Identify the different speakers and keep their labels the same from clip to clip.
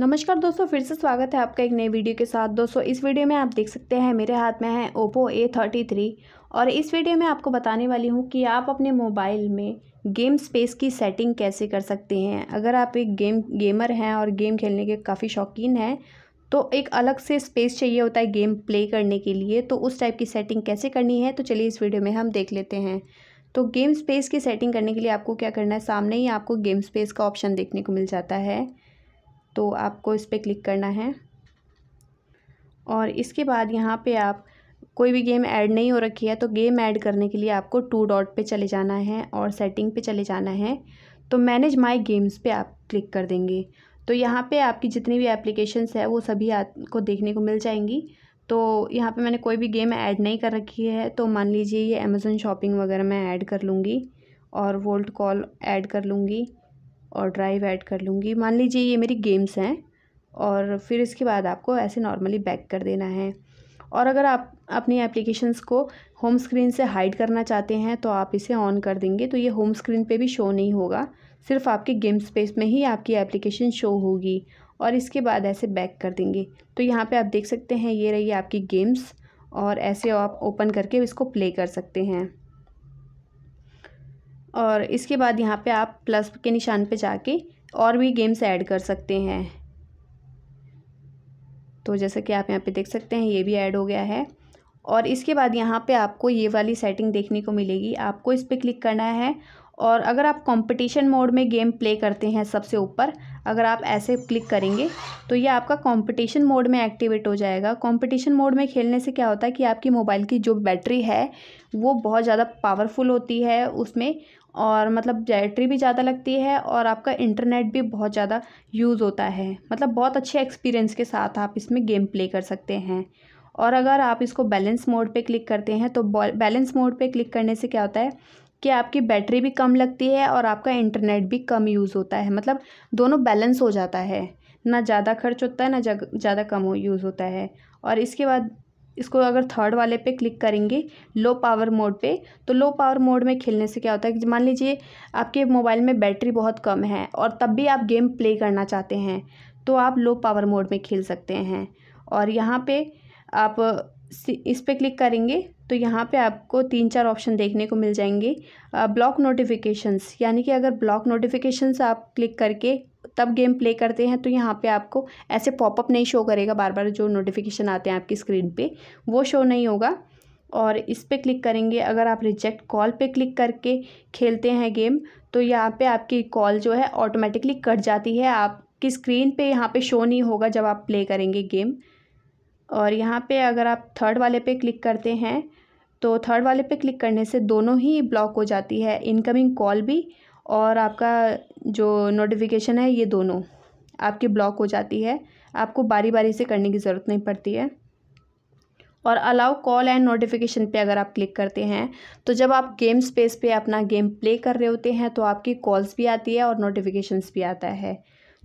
Speaker 1: नमस्कार दोस्तों फिर से स्वागत है आपका एक नए वीडियो के साथ दोस्तों इस वीडियो में आप देख सकते हैं मेरे हाथ में है ओप्पो ए थर्टी थ्री और इस वीडियो में आपको बताने वाली हूँ कि आप अपने मोबाइल में गेम स्पेस की सेटिंग कैसे कर सकते हैं अगर आप एक गेम गेमर हैं और गेम खेलने के काफ़ी शौकीन हैं तो एक अलग से स्पेस चाहिए होता है गेम प्ले करने के लिए तो उस टाइप की सेटिंग कैसे करनी है तो चलिए इस वीडियो में हम देख लेते हैं तो गेम स्पेस की सेटिंग करने के लिए आपको क्या करना है सामने ही आपको गेम स्पेस का ऑप्शन देखने को मिल जाता है तो आपको इस पर क्लिक करना है और इसके बाद यहाँ पे आप कोई भी गेम ऐड नहीं हो रखी है तो गेम ऐड करने के लिए आपको टू डॉट पे चले जाना है और सेटिंग पे चले जाना है तो मैनेज माय गेम्स पे आप क्लिक कर देंगे तो यहाँ पे आपकी जितनी भी एप्लीकेशंस है वो सभी आपको देखने को मिल जाएंगी तो यहाँ पे मैंने कोई भी गेम ऐड नहीं कर रखी है तो मान लीजिए ये अमेज़न शॉपिंग वगैरह मैं ऐड कर लूँगी और वोल्ट कॉल ऐड कर लूँगी और ड्राइव ऐड कर लूँगी मान लीजिए ये मेरी गेम्स हैं और फिर इसके बाद आपको ऐसे नॉर्मली बैक कर देना है और अगर आप अपनी एप्लीकेशंस को होम स्क्रीन से हाइड करना चाहते हैं तो आप इसे ऑन कर देंगे तो ये होम स्क्रीन पे भी शो नहीं होगा सिर्फ आपके गेम स्पेस में ही आपकी एप्लीकेशन शो होगी और इसके बाद ऐसे बैक कर देंगे तो यहाँ पे आप देख सकते हैं ये रही आपकी गेम्स और ऐसे आप ओपन करके इसको प्ले कर सकते हैं और इसके बाद यहाँ पे आप प्लस के निशान पे जाके और भी गेम्स ऐड कर सकते हैं तो जैसा कि आप यहाँ पे देख सकते हैं ये भी ऐड हो गया है और इसके बाद यहाँ पे आपको ये वाली सेटिंग देखने को मिलेगी आपको इस पर क्लिक करना है और अगर आप कंपटीशन मोड में गेम प्ले करते हैं सबसे ऊपर अगर आप ऐसे क्लिक करेंगे तो ये आपका कंपटीशन मोड में एक्टिवेट हो जाएगा कंपटीशन मोड में खेलने से क्या होता है कि आपकी मोबाइल की जो बैटरी है वो बहुत ज़्यादा पावरफुल होती है उसमें और मतलब बैटरी भी ज़्यादा लगती है और आपका इंटरनेट भी बहुत ज़्यादा यूज़ होता है मतलब बहुत अच्छे एक्सपीरियंस के साथ आप इसमें गेम प्ले कर सकते हैं और अगर आप इसको बैलेंस मोड पे क्लिक करते हैं तो बैलेंस मोड पे क्लिक करने से क्या होता है कि आपकी बैटरी भी कम लगती है और आपका इंटरनेट भी कम यूज़ होता है मतलब दोनों बैलेंस हो जाता है ना ज़्यादा खर्च होता है ना ज़्यादा कम हो यूज़ होता है और इसके बाद इसको अगर थर्ड वाले पे क्लिक करेंगे लो पावर मोड पे तो लो पावर मोड में खेलने से क्या होता है कि मान लीजिए आपके मोबाइल में बैटरी बहुत कम है और तब भी आप गेम प्ले करना चाहते हैं तो आप लो पावर मोड में खेल सकते हैं और यहाँ पे आप इस पर क्लिक करेंगे तो यहाँ पे आपको तीन चार ऑप्शन देखने को मिल जाएंगे ब्लॉक नोटिफिकेशंस यानी कि अगर ब्लॉक नोटिफिकेशंस आप क्लिक करके तब गेम प्ले करते हैं तो यहाँ पे आपको ऐसे पॉपअप नहीं शो करेगा बार बार जो नोटिफिकेशन आते हैं आपकी स्क्रीन पे वो शो नहीं होगा और इस पर क्लिक करेंगे अगर आप रिजेक्ट कॉल पर क्लिक करके खेलते हैं गेम तो यहाँ पर आपकी कॉल जो है ऑटोमेटिकली कट जाती है आपकी स्क्रीन पर यहाँ पर शो नहीं होगा जब आप प्ले करेंगे गेम और यहाँ पे अगर आप थर्ड वाले पे क्लिक करते हैं तो थर्ड वाले पे क्लिक करने से दोनों ही ब्लॉक हो जाती है इनकमिंग कॉल भी और आपका जो नोटिफिकेशन है ये दोनों आपकी ब्लॉक हो जाती है आपको बारी बारी से करने की ज़रूरत नहीं पड़ती है और अलाउ कॉल एंड नोटिफिकेशन पे अगर आप क्लिक करते हैं तो जब आप गेम स्पेस पे अपना गेम प्ले कर रहे होते हैं तो आपकी कॉल्स भी आती है और नोटिफिकेशंस भी आता है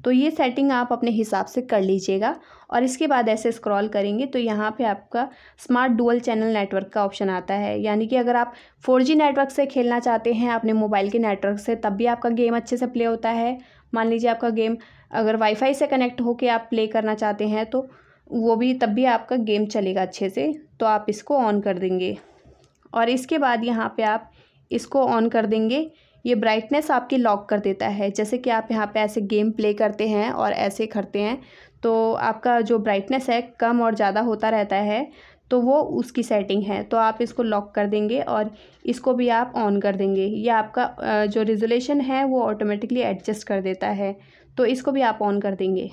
Speaker 1: तो ये सेटिंग आप अपने हिसाब से कर लीजिएगा और इसके बाद ऐसे स्क्रॉल करेंगे तो यहाँ पे आपका स्मार्ट डुअल चैनल नेटवर्क का ऑप्शन आता है यानी कि अगर आप 4G नेटवर्क से खेलना चाहते हैं अपने मोबाइल के नेटवर्क से तब भी आपका गेम अच्छे से प्ले होता है मान लीजिए आपका गेम अगर वाईफाई से कनेक्ट होकर आप प्ले करना चाहते हैं तो वो भी तब भी आपका गेम चलेगा अच्छे से तो आप इसको ऑन कर देंगे और इसके बाद यहाँ पर आप इसको ऑन कर देंगे ये ब्राइटनेस आपकी लॉक कर देता है जैसे कि आप यहाँ पे ऐसे गेम प्ले करते हैं और ऐसे करते हैं तो आपका जो ब्राइटनेस है कम और ज़्यादा होता रहता है तो वो उसकी सेटिंग है तो आप इसको लॉक कर देंगे और इसको भी आप ऑन कर देंगे ये आपका जो रिजोलेशन है वो ऑटोमेटिकली एडजस्ट कर देता है तो इसको भी आप ऑन कर देंगे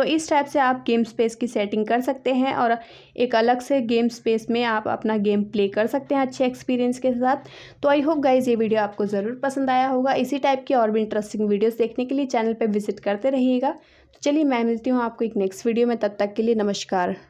Speaker 1: तो इस टाइप से आप गेम स्पेस की सेटिंग कर सकते हैं और एक अलग से गेम स्पेस में आप अपना गेम प्ले कर सकते हैं अच्छे एक्सपीरियंस के साथ तो आई होप गाइज ये वीडियो आपको ज़रूर पसंद आया होगा इसी टाइप की और भी इंटरेस्टिंग वीडियोस देखने के लिए चैनल पर विजिट करते रहिएगा तो चलिए मैं मिलती हूँ आपको एक नेक्स्ट वीडियो में तब तक के लिए नमस्कार